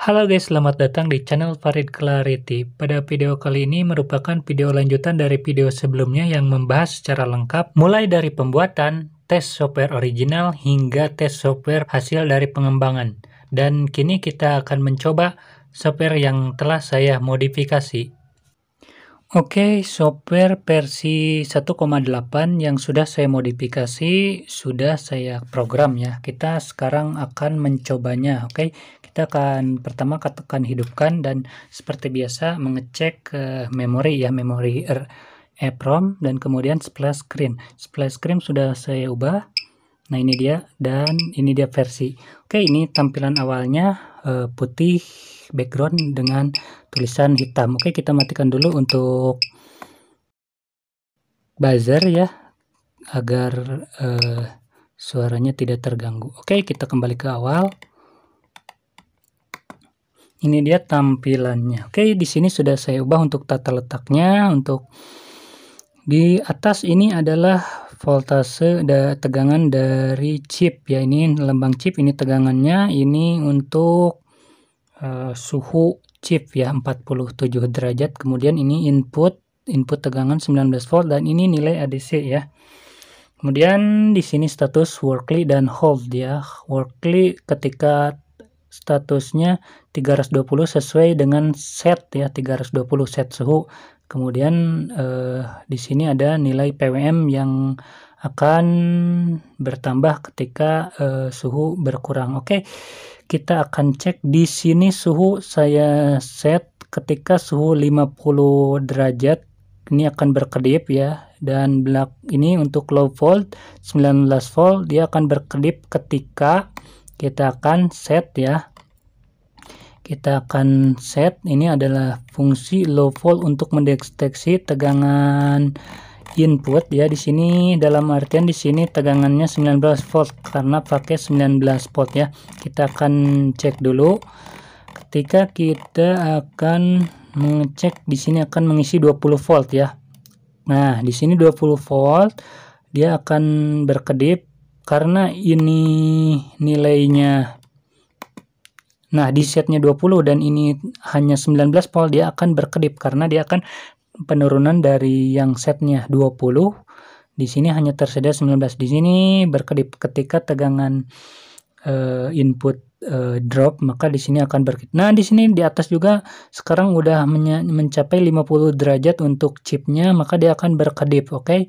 Halo guys, selamat datang di channel Farid Clarity. Pada video kali ini merupakan video lanjutan dari video sebelumnya yang membahas secara lengkap mulai dari pembuatan, tes software original hingga tes software hasil dari pengembangan. Dan kini kita akan mencoba software yang telah saya modifikasi. Oke, software versi 1,8 yang sudah saya modifikasi, sudah saya program ya. Kita sekarang akan mencobanya, oke. Kita akan pertama katakan hidupkan dan seperti biasa mengecek uh, memori ya, memori EPROM er, eh, dan kemudian splash screen. Splash screen sudah saya ubah. Nah ini dia dan ini dia versi. Oke ini tampilan awalnya uh, putih background dengan tulisan hitam. Oke kita matikan dulu untuk buzzer ya agar uh, suaranya tidak terganggu. Oke kita kembali ke awal. Ini dia tampilannya. Oke di sini sudah saya ubah untuk tata letaknya untuk di atas ini adalah voltase da tegangan dari chip ya ini lembang chip ini tegangannya ini untuk uh, suhu chip ya 47 derajat kemudian ini input input tegangan 19 volt dan ini nilai ADC ya kemudian di sini status workly dan hold ya workly ketika statusnya 320 sesuai dengan set ya 320 set suhu kemudian eh, di sini ada nilai PWM yang akan bertambah ketika eh, suhu berkurang oke kita akan cek di sini suhu saya set ketika suhu 50 derajat ini akan berkedip ya dan belak ini untuk low volt 19 volt dia akan berkedip ketika kita akan set ya kita akan set ini adalah fungsi low volt untuk mendeteksi tegangan input ya di sini dalam artian di sini tegangannya 19 volt karena pakai 19 volt ya kita akan cek dulu ketika kita akan mengecek di sini akan mengisi 20 volt ya nah di sini 20 volt dia akan berkedip karena ini nilainya nah di setnya 20 dan ini hanya 19 volt, dia akan berkedip karena dia akan penurunan dari yang setnya 20 di sini hanya tersedia 19 di sini berkedip ketika tegangan uh, input e, drop maka di sini akan berkitar. Nah, di sini di atas juga sekarang udah mencapai 50 derajat untuk chipnya maka dia akan berkedip, oke. Okay?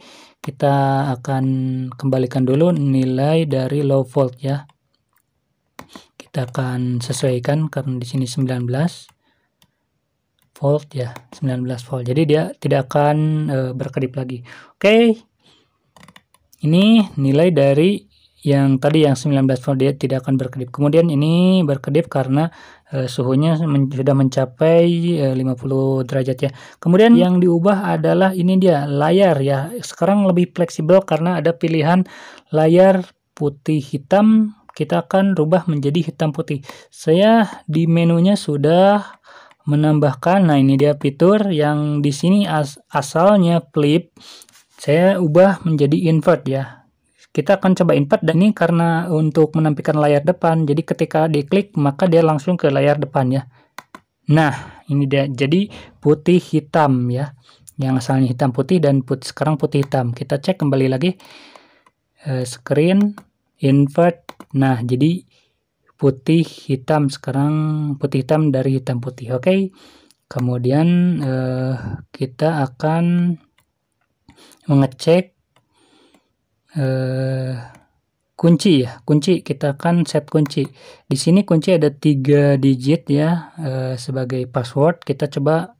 Kita akan kembalikan dulu nilai dari low volt ya. Kita akan sesuaikan karena di sini 19 volt ya, 19 volt. Jadi dia tidak akan e, berkedip lagi. Oke. Okay. Ini nilai dari yang tadi yang 19 volt dia tidak akan berkedip. Kemudian ini berkedip karena e, suhunya men sudah mencapai e, eh, 50 derajat ya. Kemudian yang diubah adalah ini dia layar ya. Sekarang lebih fleksibel karena ada pilihan layar putih hitam kita akan rubah menjadi hitam putih. Saya di menunya sudah menambahkan nah ini dia fitur yang di sini as asalnya flip saya ubah menjadi invert ya kita akan coba input dan ini karena untuk menampilkan layar depan jadi ketika diklik maka dia langsung ke layar depan ya nah ini dia jadi putih hitam ya yang asalnya hitam putih dan put sekarang putih hitam kita cek kembali lagi eh, screen invert nah jadi putih hitam sekarang putih hitam dari hitam putih oke okay? kemudian uh, kita akan mengecek Eh, kunci ya kunci kita akan set kunci di sini kunci ada tiga digit ya eh, sebagai password kita coba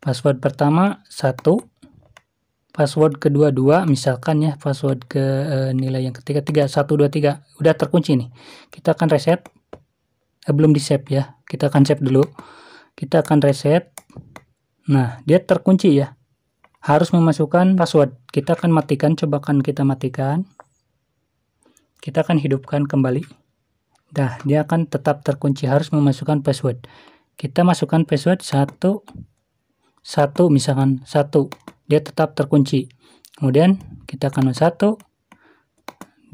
password pertama satu password kedua dua misalkan ya password ke e, nilai yang ketiga tiga satu dua tiga udah terkunci nih kita akan reset eh, belum di save ya kita akan save dulu kita akan reset nah dia terkunci ya harus memasukkan password. Kita akan matikan, coba akan kita matikan. Kita akan hidupkan kembali. Dah, dia akan tetap terkunci harus memasukkan password. Kita masukkan password satu satu misalkan satu dia tetap terkunci. Kemudian kita akan satu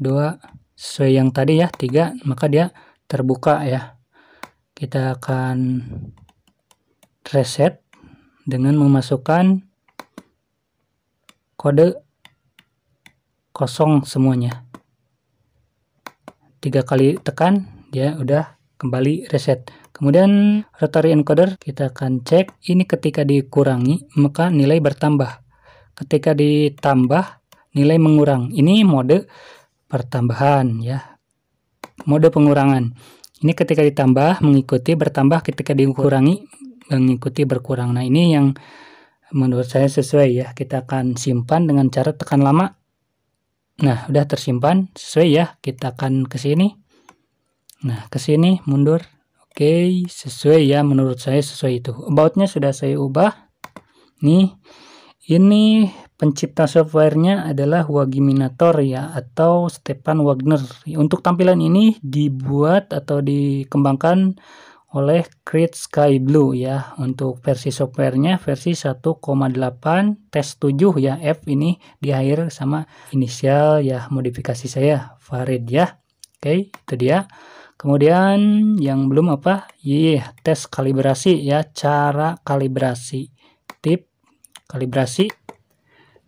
dua sesuai yang tadi ya, tiga maka dia terbuka ya. Kita akan reset dengan memasukkan kode kosong semuanya tiga kali tekan dia ya, udah kembali reset kemudian rotary encoder kita akan cek ini ketika dikurangi maka nilai bertambah ketika ditambah nilai mengurang ini mode pertambahan ya mode pengurangan ini ketika ditambah mengikuti bertambah ketika dikurangi mengikuti berkurang nah ini yang menurut saya sesuai ya kita akan simpan dengan cara tekan lama nah udah tersimpan sesuai ya kita akan ke sini nah ke sini mundur oke sesuai ya menurut saya sesuai itu aboutnya sudah saya ubah nih ini pencipta softwarenya adalah Wagi ya atau Stepan Wagner untuk tampilan ini dibuat atau dikembangkan oleh Create Sky Blue ya untuk versi softwarenya versi 1,8 test 7 ya F ini di akhir sama inisial ya modifikasi saya Farid ya oke itu dia kemudian yang belum apa iya tes kalibrasi ya cara kalibrasi tip kalibrasi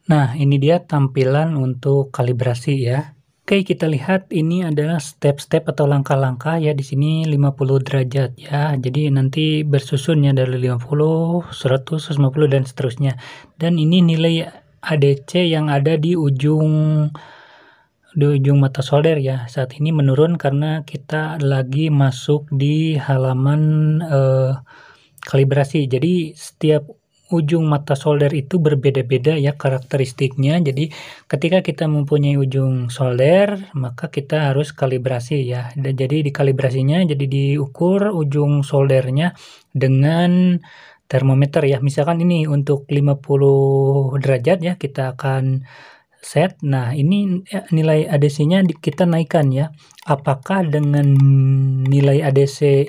nah ini dia tampilan untuk kalibrasi ya Oke, kita lihat ini adalah step-step atau langkah-langkah ya di sini 50 derajat ya. Jadi nanti bersusunnya dari 50, 100, 150 dan seterusnya. Dan ini nilai ADC yang ada di ujung di ujung mata solder ya. Saat ini menurun karena kita lagi masuk di halaman eh, kalibrasi. Jadi setiap ujung mata solder itu berbeda-beda ya karakteristiknya. Jadi ketika kita mempunyai ujung solder, maka kita harus kalibrasi ya. Dan jadi dikalibrasinya jadi diukur ujung soldernya dengan termometer ya. Misalkan ini untuk 50 derajat ya kita akan set. Nah, ini ya, nilai ADC-nya kita naikkan ya. Apakah dengan nilai ADC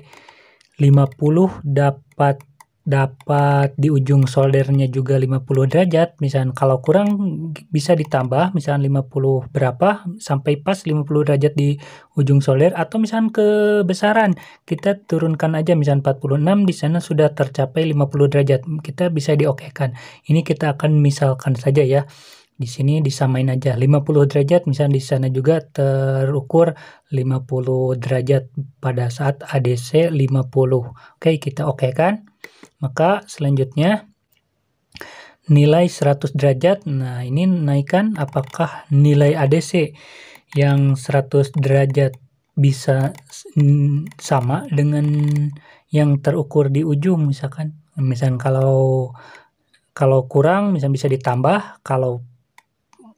50 dapat dapat di ujung soldernya juga 50 derajat misalnya kalau kurang bisa ditambah misalnya 50 berapa sampai pas 50 derajat di ujung solder atau misalnya kebesaran kita turunkan aja misalnya 46 di sana sudah tercapai 50 derajat kita bisa diokekan ini kita akan misalkan saja ya di sini disamain aja 50 derajat misalnya di sana juga terukur 50 derajat pada saat ADC 50 oke kita oke kan maka selanjutnya nilai 100 derajat nah ini naikkan apakah nilai ADC yang 100 derajat bisa sama dengan yang terukur di ujung misalkan misalkan kalau kalau kurang misalnya bisa ditambah kalau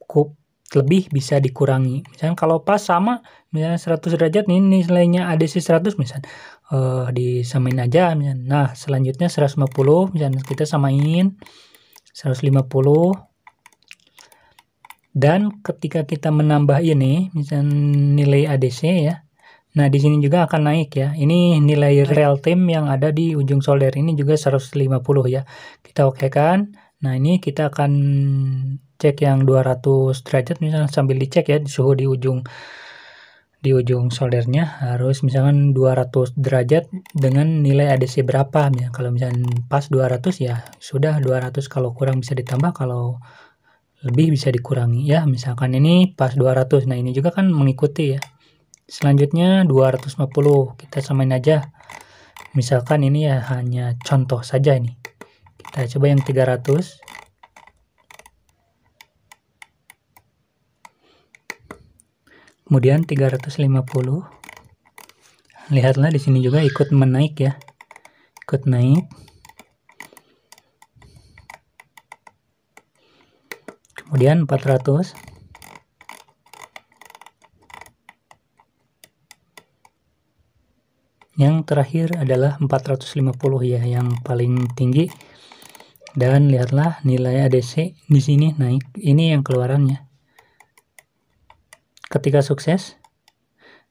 cukup lebih bisa dikurangi. Misalnya kalau pas sama misalnya 100 derajat ini nilainya ADC 100 misalnya uh, disamain aja misalnya. Nah, selanjutnya 150 misalnya kita samain 150 dan ketika kita menambah ini misalnya nilai ADC ya. Nah, di sini juga akan naik ya. Ini nilai real time yang ada di ujung solder ini juga 150 ya. Kita oke kan. Nah, ini kita akan cek yang 200 derajat misalnya sambil dicek ya suhu di ujung di ujung soldernya harus misalkan 200 derajat dengan nilai ADC berapa ya kalau misalkan pas 200 ya sudah 200 kalau kurang bisa ditambah kalau lebih bisa dikurangi ya misalkan ini pas 200 nah ini juga kan mengikuti ya selanjutnya 250 kita samain aja misalkan ini ya hanya contoh saja ini kita coba yang 300 kemudian 350 lihatlah di sini juga ikut menaik ya ikut naik kemudian 400 yang terakhir adalah 450 ya yang paling tinggi dan lihatlah nilai ADC di sini naik ini yang keluarannya ketika sukses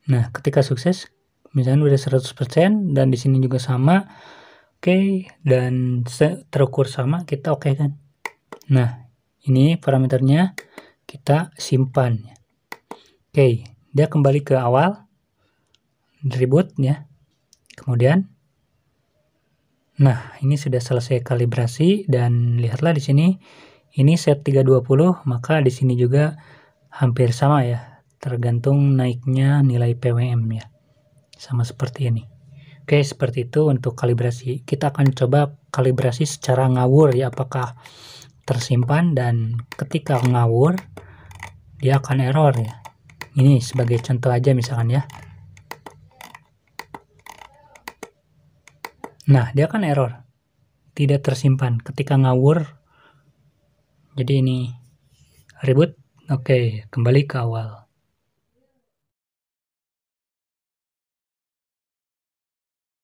nah ketika sukses misalnya udah 100% dan di sini juga sama oke okay, dan terukur sama kita oke okay kan nah ini parameternya kita simpan oke okay, dia kembali ke awal reboot ya kemudian Nah, ini sudah selesai kalibrasi dan lihatlah di sini ini set 320 maka di sini juga hampir sama ya tergantung naiknya nilai PWM ya sama seperti ini oke seperti itu untuk kalibrasi kita akan coba kalibrasi secara ngawur ya apakah tersimpan dan ketika ngawur dia akan error ya ini sebagai contoh aja misalkan ya nah dia akan error tidak tersimpan ketika ngawur jadi ini ribut oke kembali ke awal